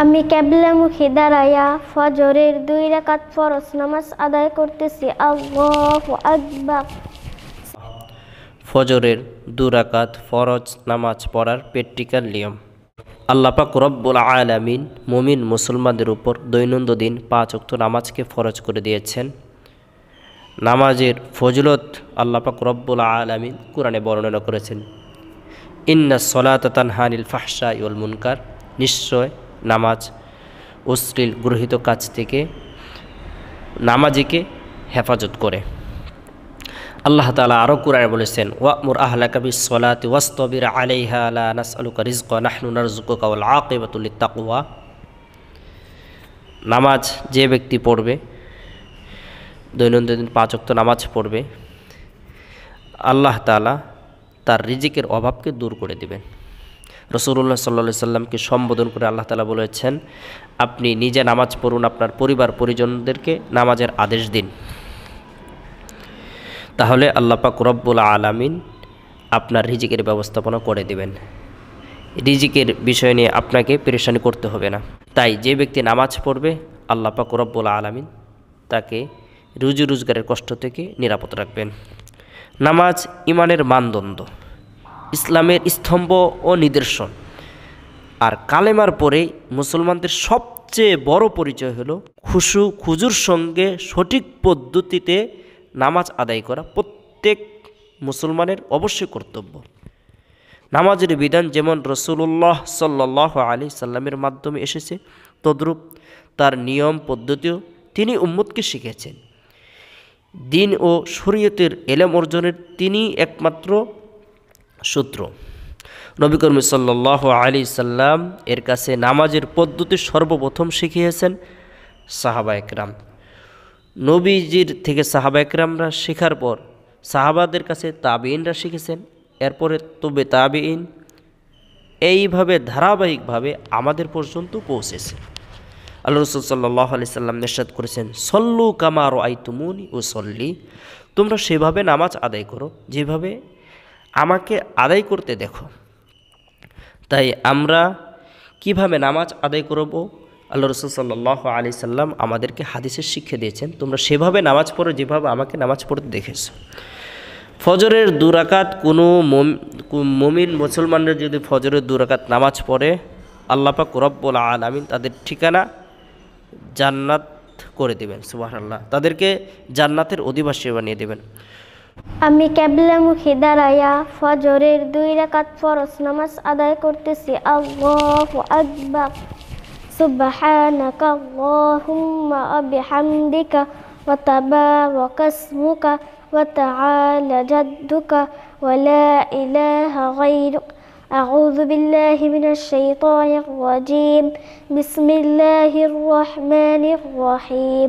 আমি মুখে দাঁড়াইয়া ফজরের দুই রেখাত ফরজ নামাজ আদায় করতেছি ফজরের দু রাকাত ফরজ নামাজ পড়ার পেট্রিকার নিয়ম আল্লাপাক রব্বুল আলামিন মুমিন মুসলমানদের উপর দৈনন্দিন পাঁচ অক্ত নামাজকে ফরজ করে দিয়েছেন নামাজের ফজলত আল্লাপাক রব্বুল আলামিন কোরআনে বর্ণনা করেছেন ইন্না সলাত হানিল ফাহসা ইউল মুনকার নিশ্চয় নামাজ অশ্লীল গৃহীত কাজ থেকে নামাজিকে হেফাজত করে আল্লাহ তালা আরও কুরায় বলেছেন মুর আহলা কবি সলাত ওয়াস্তবির আলাইহা আলা নাসআলুকা রিজক নাহনুনা রুজুকা উল আকিবাতুল তাকুয়া নামাজ যে ব্যক্তি পড়বে দৈনন্দিন পাঁচ অক্ত নামাজ পড়বে আল্লাহ তালা তার রিজিকের অভাবকে দূর করে দেবেন রসুল্লাহ সাল্লা সাল্লামকে সম্বোধন করে আল্লাহ তালা বলেছেন আপনি নিজে নামাজ পড়ুন আপনার পরিবার পরিজনদেরকে নামাজের আদেশ দিন তাহলে আল্লাপাক রব্বুল আলামিন আপনার রিজিকের ব্যবস্থাপনা করে দেবেন রিজিকের বিষয় নিয়ে আপনাকে পরেশানি করতে হবে না তাই যে ব্যক্তি নামাজ পড়বে আল্লাপাক রব্বুল আলামিন তাকে রুজি রোজগারের কষ্ট থেকে নিরাপদ রাখবেন নামাজ ইমানের মানদণ্ড ইসলামের স্তম্ভ ও নিদর্শন আর কালেমার পরে মুসলমানদের সবচেয়ে বড় পরিচয় হলো খুশু খুজুর সঙ্গে সঠিক পদ্ধতিতে নামাজ আদায় করা প্রত্যেক মুসলমানের অবশ্যই কর্তব্য নামাজের বিধান যেমন রসুল্লাহ সাল্লাহ আলি সাল্লামের মাধ্যমে এসেছে তদ্রূপ তার নিয়ম পদ্ধতিও তিনি উম্মদকে শিখেছেন দিন ও শরীয়তের এলেম অর্জনের তিনি একমাত্র সূত্র নবীকর্মী সাল্লাহ আলী সাল্লাম এর কাছে নামাজের পদ্ধতি সর্বপ্রথম শিখিয়েছেন সাহাবা একরাম নবীজির থেকে সাহাবা একরামরা শেখার পর সাহাবাদের কাছে তাবিনরা শিখেছেন এরপরে তবে তাবিন এইভাবে ধারাবাহিকভাবে আমাদের পর্যন্ত পৌঁছেছে আল্লাহ রসুল সাল্লাহ আলি সাল্লাম নিঃসাদ করেছেন সল্লু কামার আই ও সল্লি তোমরা সেভাবে নামাজ আদায় করো যেভাবে আমাকে আদায় করতে দেখো তাই আমরা কিভাবে নামাজ আদায় করব আল্লাহ রসুল সাল্লাহ আলি সাল্লাম আমাদেরকে হাদিসের শিক্ষা দিয়েছেন তোমরা সেভাবে নামাজ পড়ো যেভাবে আমাকে নামাজ পড়তে দেখেছো ফজরের দুরাকাত কোনো মমিন মুসলমানরা যদি ফজরের দুরাকাত নামাজ পড়ে আল্লাপাক রব্বুল আমিন তাদের ঠিকানা জান্নাত করে দেবেন সুবাহ আল্লাহ তাদেরকে জান্নাতের অধিবাসী বানিয়ে দেবেন আমি মুখে দাঁড়াইয়া ফজরের দুই রাকাত ফরজ নামাজ আদায় করতেছি আল্লাহু আকবার سبحانك اللهم وبحمدك وتبارك اسمك وتعالى جدك ولا إله غيرك أعوذ بالله من الشيطان الرجيم بسم الله الرحمن الرحيم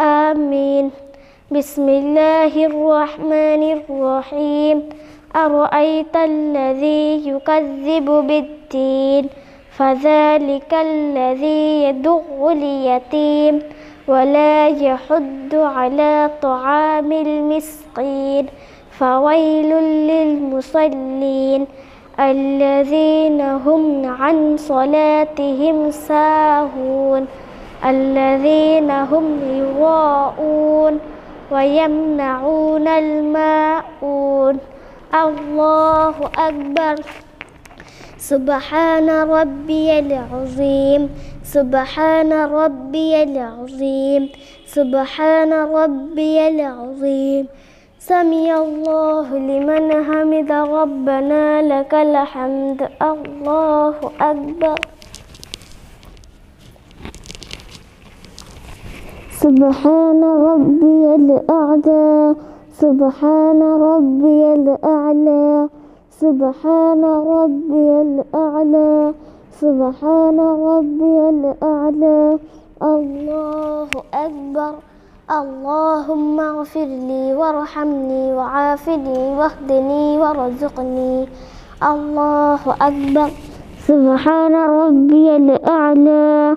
آمين بسم الله الرحمن الرحيم أرأيت الذي يكذب بالدين فذلك الذي يدع اليتيم ولا يحد على طعام المسكين فويل للمصلين الذين هم عن صلاتهم ساهون الذين هم يراءون ويمنعون الماءون الله أكبر سبحان ربي العظيم سبحان ربي العظيم سبحان ربي العظيم سمي الله لمن حمد ربنا لك الحمد الله أكبر سبحان ربي الأعلى سبحان ربي الأعلى سبحان ربي الأعلى سبحان ربي الأعلى الله أكبر اللهم اغفر لي وارحمني وعافني واهدني وارزقني الله أكبر سبحان ربي الأعلى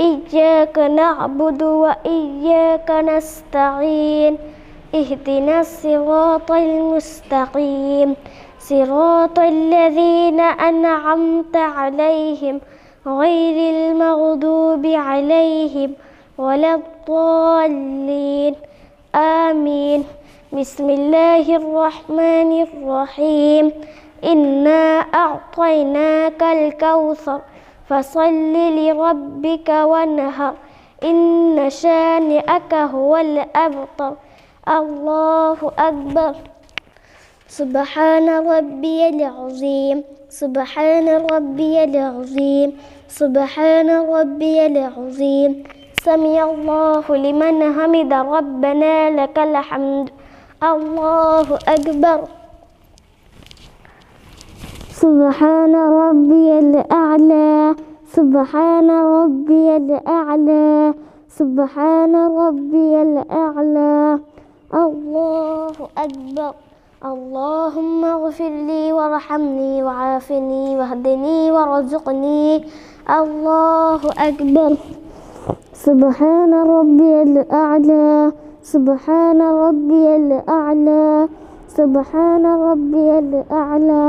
إياك نعبد وإياك نستعين اهدنا الصراط المستقيم صراط الذين أنعمت عليهم غير المغضوب عليهم ولا الضالين آمين بسم الله الرحمن الرحيم إنا أعطيناك الكوثر فصل لربك وانهر إن شانئك هو الأبطر الله أكبر سبحان ربي العظيم سبحان ربي العظيم سبحان ربي العظيم سمي الله لمن حمد ربنا لك الحمد الله أكبر سبحان ربي الأعلى سبحان ربي الأعلى سبحان ربي الأعلى الله أكبر اللهم اغفر لي وارحمني وعافني واهدني وارزقني الله أكبر سبحان ربي الأعلى سبحان ربي الأعلى سبحان ربي الأعلى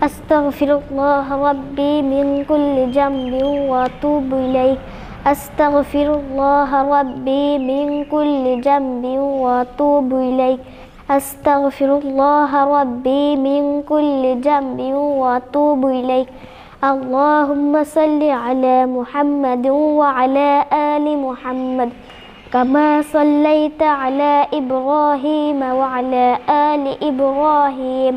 أستغفر الله ربي من كل جنب وأتوب إليه أستغفر الله ربي من كل جنب وأتوب إليه أستغفر الله ربي من كل جنب وأتوب إليه اللهم صل على محمد وعلى آل محمد كما صليت على إبراهيم وعلى آل إبراهيم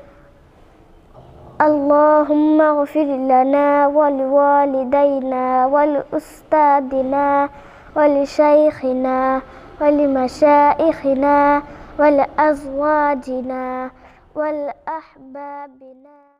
اللهم اغفر لنا ولوالدينا ولأستاذنا ولشيخنا ولمشائخنا ولأزواجنا ولأحبابنا